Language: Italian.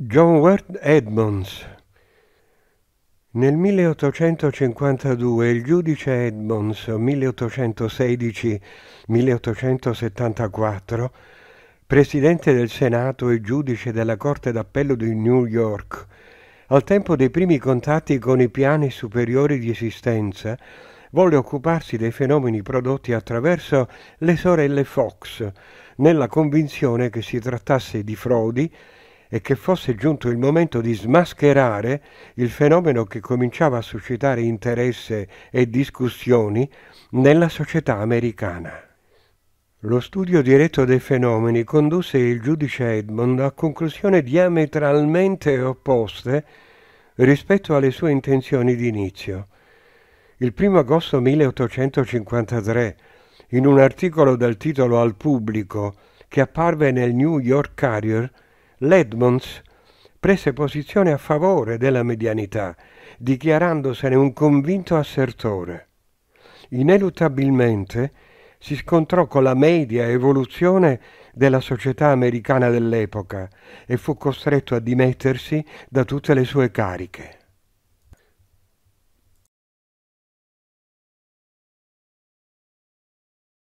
John Ward Edmonds. Nel 1852 il giudice Edmonds, 1816-1874, presidente del Senato e giudice della Corte d'Appello di New York, al tempo dei primi contatti con i piani superiori di esistenza, volle occuparsi dei fenomeni prodotti attraverso le sorelle Fox, nella convinzione che si trattasse di frodi e che fosse giunto il momento di smascherare il fenomeno che cominciava a suscitare interesse e discussioni nella società americana. Lo studio diretto dei fenomeni condusse il giudice Edmond a conclusioni diametralmente opposte rispetto alle sue intenzioni d'inizio. Il 1 agosto 1853, in un articolo dal titolo Al pubblico che apparve nel New York Carrier, l'Edmonds prese posizione a favore della medianità, dichiarandosene un convinto assertore. Ineluttabilmente si scontrò con la media evoluzione della società americana dell'epoca e fu costretto a dimettersi da tutte le sue cariche.